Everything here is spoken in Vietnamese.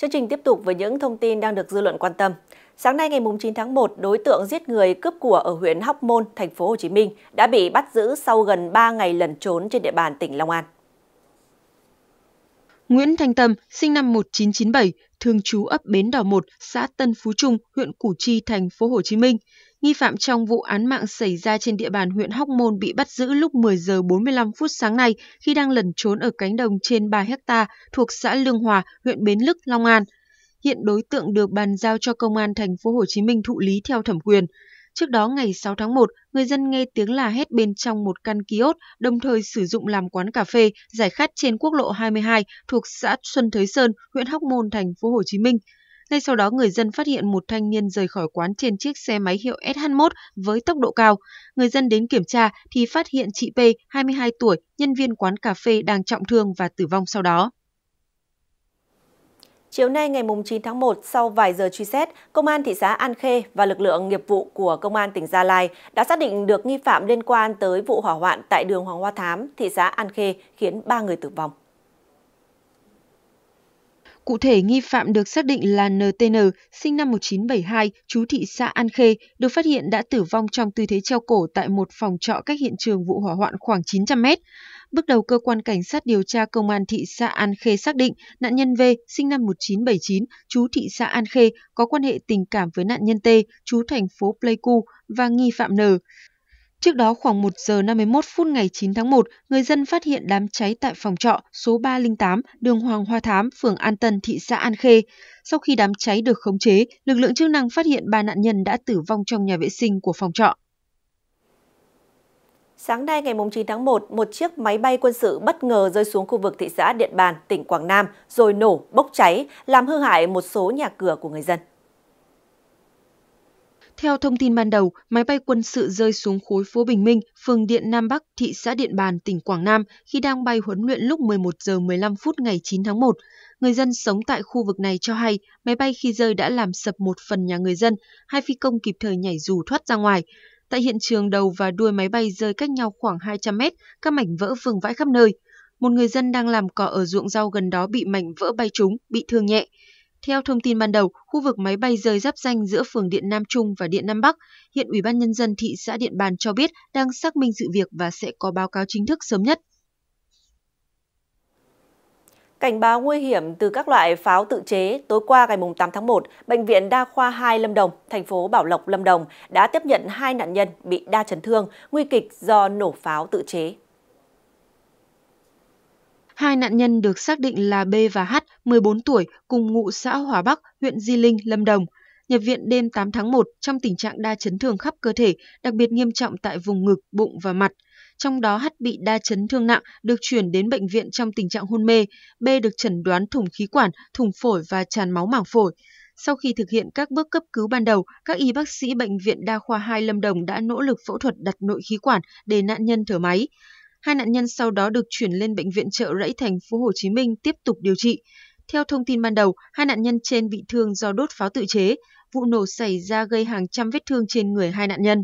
Chương trình tiếp tục với những thông tin đang được dư luận quan tâm. Sáng nay ngày 9 tháng 1, đối tượng giết người cướp của ở huyện Hóc Môn, thành phố Hồ Chí Minh đã bị bắt giữ sau gần 3 ngày lẩn trốn trên địa bàn tỉnh Long An. Nguyễn Thanh Tâm, sinh năm 1997, thường trú ấp Bến Đỏ 1, xã Tân Phú Trung, huyện Củ Chi, thành phố Hồ Chí Minh. Nghi phạm trong vụ án mạng xảy ra trên địa bàn huyện Hóc Môn bị bắt giữ lúc 10 giờ 45 phút sáng nay khi đang lẩn trốn ở cánh đồng trên 3 hecta thuộc xã Lương Hòa, huyện Bến Lức, Long An. Hiện đối tượng được bàn giao cho công an thành phố Hồ Chí Minh thụ lý theo thẩm quyền. Trước đó ngày 6 tháng 1, người dân nghe tiếng la hét bên trong một căn kiosk, đồng thời sử dụng làm quán cà phê giải khát trên quốc lộ 22 thuộc xã Xuân Thới Sơn, huyện Hóc Môn, thành phố Hồ Chí Minh. Ngay sau đó, người dân phát hiện một thanh niên rời khỏi quán trên chiếc xe máy hiệu SH1 với tốc độ cao. Người dân đến kiểm tra thì phát hiện chị P, 22 tuổi, nhân viên quán cà phê đang trọng thương và tử vong sau đó. Chiều nay ngày 9 tháng 1, sau vài giờ truy xét, Công an thị xã An Khê và lực lượng nghiệp vụ của Công an tỉnh Gia Lai đã xác định được nghi phạm liên quan tới vụ hỏa hoạn tại đường Hoàng Hoa Thám, thị xã An Khê khiến 3 người tử vong. Cụ thể, nghi phạm được xác định là NTN, sinh năm 1972, chú thị xã An Khê, được phát hiện đã tử vong trong tư thế treo cổ tại một phòng trọ cách hiện trường vụ hỏa hoạn khoảng 900 mét. Bước đầu, cơ quan cảnh sát điều tra công an thị xã An Khê xác định nạn nhân V, sinh năm 1979, chú thị xã An Khê, có quan hệ tình cảm với nạn nhân T, chú thành phố Pleiku và nghi phạm N. Trước đó khoảng 1 giờ 51 phút ngày 9 tháng 1, người dân phát hiện đám cháy tại phòng trọ số 308 đường Hoàng Hoa Thám, phường An Tân, thị xã An Khê. Sau khi đám cháy được khống chế, lực lượng chức năng phát hiện ba nạn nhân đã tử vong trong nhà vệ sinh của phòng trọ. Sáng nay ngày 9 tháng 1, một chiếc máy bay quân sự bất ngờ rơi xuống khu vực thị xã Điện Bàn, tỉnh Quảng Nam, rồi nổ, bốc cháy, làm hư hại một số nhà cửa của người dân. Theo thông tin ban đầu, máy bay quân sự rơi xuống khối phố Bình Minh, phường Điện Nam Bắc, thị xã Điện Bàn, tỉnh Quảng Nam khi đang bay huấn luyện lúc 11 giờ 15 phút ngày 9 tháng 1. Người dân sống tại khu vực này cho hay máy bay khi rơi đã làm sập một phần nhà người dân, hai phi công kịp thời nhảy dù thoát ra ngoài. Tại hiện trường đầu và đuôi máy bay rơi cách nhau khoảng 200 mét, các mảnh vỡ vương vãi khắp nơi. Một người dân đang làm cỏ ở ruộng rau gần đó bị mảnh vỡ bay trúng, bị thương nhẹ. Theo thông tin ban đầu, khu vực máy bay rơi giáp danh giữa phường Điện Nam Trung và Điện Nam Bắc, hiện Ủy ban Nhân dân thị xã Điện Bàn cho biết đang xác minh sự việc và sẽ có báo cáo chính thức sớm nhất. Cảnh báo nguy hiểm từ các loại pháo tự chế, tối qua ngày 8 tháng 1, Bệnh viện Đa khoa 2 Lâm Đồng, thành phố Bảo Lộc, Lâm Đồng đã tiếp nhận hai nạn nhân bị đa chấn thương, nguy kịch do nổ pháo tự chế. Hai nạn nhân được xác định là B và H, 14 tuổi, cùng ngụ xã Hòa Bắc, huyện Di Linh, Lâm Đồng. Nhập viện đêm 8 tháng 1 trong tình trạng đa chấn thương khắp cơ thể, đặc biệt nghiêm trọng tại vùng ngực, bụng và mặt. Trong đó H bị đa chấn thương nặng, được chuyển đến bệnh viện trong tình trạng hôn mê. B được chẩn đoán thủng khí quản, thủng phổi và tràn máu màng phổi. Sau khi thực hiện các bước cấp cứu ban đầu, các y bác sĩ Bệnh viện Đa khoa 2 Lâm Đồng đã nỗ lực phẫu thuật đặt nội khí quản để nạn nhân thở máy. Hai nạn nhân sau đó được chuyển lên bệnh viện Trợ Rẫy thành phố Hồ Chí Minh tiếp tục điều trị. Theo thông tin ban đầu, hai nạn nhân trên bị thương do đốt pháo tự chế. Vụ nổ xảy ra gây hàng trăm vết thương trên người hai nạn nhân.